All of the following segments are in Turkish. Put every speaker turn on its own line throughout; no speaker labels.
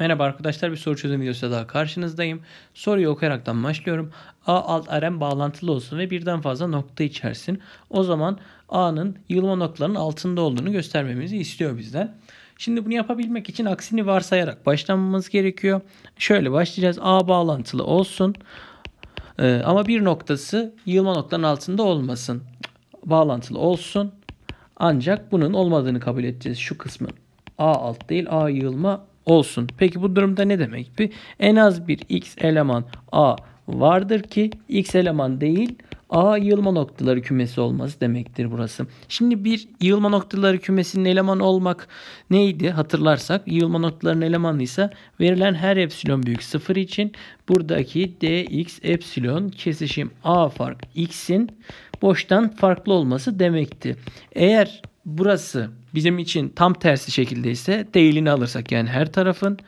Merhaba arkadaşlar bir soru çözüm videosu daha karşınızdayım. Soruyu okuyaraktan başlıyorum. A alt RM bağlantılı olsun ve birden fazla nokta içersin. O zaman A'nın yığılma noktalarının altında olduğunu göstermemizi istiyor bizden. Şimdi bunu yapabilmek için aksini varsayarak başlamamız gerekiyor. Şöyle başlayacağız. A bağlantılı olsun. Ee, ama bir noktası yığılma noktanın altında olmasın. Bağlantılı olsun. Ancak bunun olmadığını kabul edeceğiz şu kısmı. A alt değil A yığılma olsun. Peki bu durumda ne demek? Bir, en az bir x eleman a vardır ki x eleman değil a yığılma noktaları kümesi olması demektir burası. Şimdi bir yığılma noktaları kümesinin eleman olmak neydi hatırlarsak yığılma noktalarının elemanıysa verilen her epsilon büyük sıfır için buradaki dx epsilon kesişim a fark x'in boştan farklı olması demekti. Eğer burası bizim için tam tersi şekilde ise değilini alırsak yani her tarafın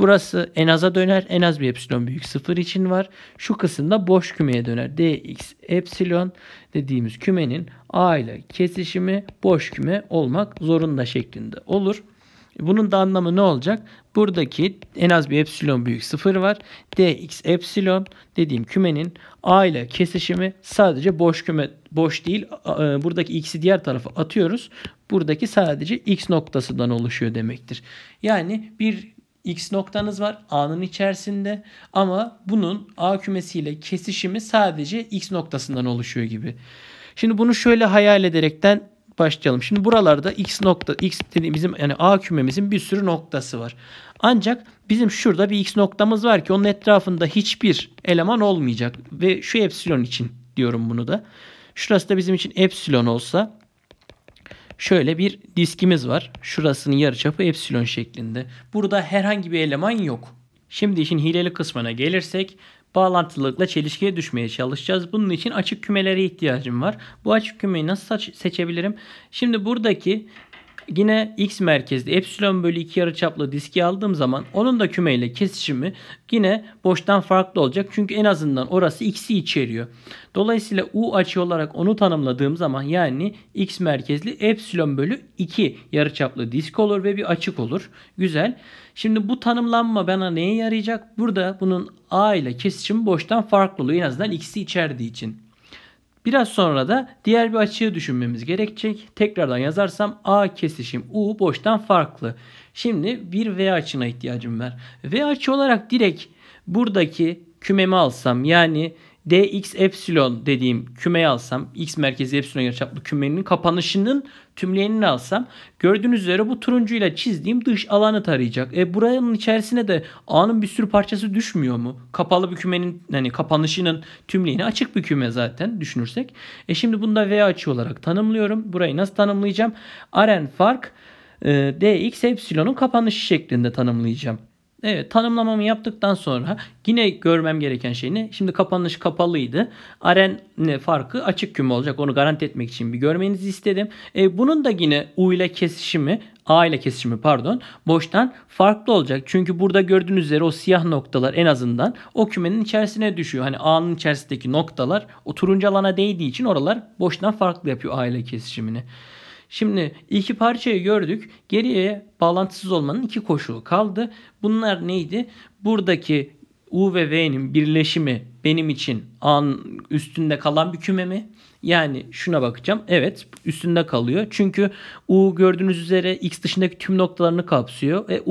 burası en aza döner. En az bir epsilon büyük sıfır için var. Şu kısımda boş kümeye döner. dx epsilon dediğimiz kümenin a ile kesişimi boş küme olmak zorunda şeklinde olur. Bunun da anlamı ne olacak? Buradaki en az bir epsilon büyük sıfır var. dx epsilon dediğim kümenin a ile kesişimi sadece boş küme boş değil. E, buradaki x'i diğer tarafa atıyoruz. Buradaki sadece x noktasından oluşuyor demektir. Yani bir X noktanız var A'nın içerisinde ama bunun A kümesiyle kesişimi sadece X noktasından oluşuyor gibi. Şimdi bunu şöyle hayal ederekten başlayalım. Şimdi buralarda x nokta x dediğim bizim yani A kümemizin bir sürü noktası var. Ancak bizim şurada bir x noktamız var ki onun etrafında hiçbir eleman olmayacak ve şu epsilon için diyorum bunu da. Şurası da bizim için epsilon olsa şöyle bir diskimiz var. Şurasının yarıçapı epsilon şeklinde. Burada herhangi bir eleman yok. Şimdi işin hileli kısmına gelirsek bağlantılılıkla çelişkiye düşmeye çalışacağız. Bunun için açık kümelere ihtiyacım var. Bu açık kümeyi nasıl seçebilirim? Şimdi buradaki Yine x merkezli epsilon bölü 2 yarıçaplı diski aldığım zaman onun da kümeyle kesişimi yine boştan farklı olacak. Çünkü en azından orası x'i içeriyor. Dolayısıyla u açı olarak onu tanımladığım zaman yani x merkezli epsilon bölü 2 yarıçaplı disk olur ve bir açık olur. Güzel. Şimdi bu tanımlanma bana neye yarayacak? Burada bunun a ile kesişimi boştan farklı oluyor. En azından x'i içerdiği için. Biraz sonra da diğer bir açığı düşünmemiz gerekecek. Tekrardan yazarsam A kesişim U boştan farklı. Şimdi bir V açına ihtiyacım var. V açı olarak direkt buradaki kümemi alsam yani dx epsilon dediğim kümeyi alsam x merkezi epsilon yarıçaplı kümenin kapanışının tümleyenini alsam gördüğünüz üzere bu turuncuyla çizdiğim dış alanı tarayacak. E buranın içerisine de A'nın bir sürü parçası düşmüyor mu? Kapalı bir kümenin hani kapanışının tümleyeni açık bir küme zaten düşünürsek. E şimdi bunu da V açı olarak tanımlıyorum. Burayı nasıl tanımlayacağım? Aren fark e, dx epsilonun kapanışı şeklinde tanımlayacağım. Evet tanımlamamı yaptıktan sonra yine görmem gereken şey ne? Şimdi kapanış kapalıydı. Aren ne farkı açık küme olacak. Onu garanti etmek için bir görmenizi istedim. E, bunun da yine U ile kesişimi A ile kesişimi pardon boştan farklı olacak. Çünkü burada gördüğünüz üzere o siyah noktalar en azından o kümenin içerisine düşüyor. Hani A'nın içerisindeki noktalar o turuncu alana değdiği için oralar boştan farklı yapıyor A ile kesişimini. Şimdi iki parçayı gördük. Geriye bağlantısız olmanın iki koşulu kaldı. Bunlar neydi? Buradaki U ve V'nin birleşimi benim için an üstünde kalan bir küme mi? Yani şuna bakacağım. Evet üstünde kalıyor. Çünkü U gördüğünüz üzere X dışındaki tüm noktalarını kapsıyor. ve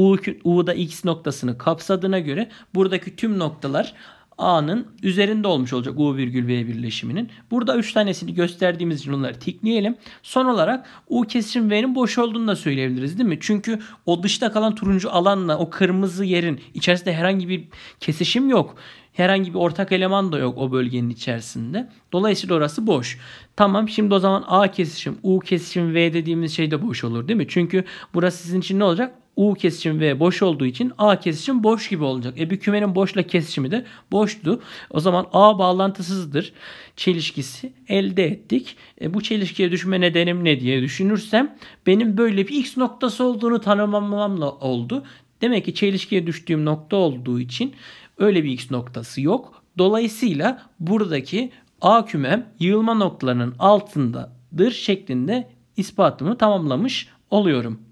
U, da X noktasını kapsadığına göre buradaki tüm noktalar A'nın üzerinde olmuş olacak U virgül V birleşiminin. Burada 3 tanesini gösterdiğimiz için onları tikleyelim. Son olarak U kesişim V'nin boş olduğunu da söyleyebiliriz değil mi? Çünkü o dışta kalan turuncu alanla o kırmızı yerin içerisinde herhangi bir kesişim yok. Herhangi bir ortak eleman da yok o bölgenin içerisinde. Dolayısıyla orası boş. Tamam şimdi o zaman A kesişim, U kesişim, V dediğimiz şey de boş olur değil mi? Çünkü burası sizin için ne olacak? U kesişim V boş olduğu için A kesişim boş gibi olacak. E bir kümenin boşla kesişimi de boştu. O zaman A bağlantısızdır çelişkisi elde ettik. E bu çelişkiye düşme nedenim ne diye düşünürsem benim böyle bir X noktası olduğunu tanımlamamla oldu. Demek ki çelişkiye düştüğüm nokta olduğu için Öyle bir x noktası yok. Dolayısıyla buradaki A kümem yığılma noktalarının altındadır şeklinde ispatımı tamamlamış oluyorum.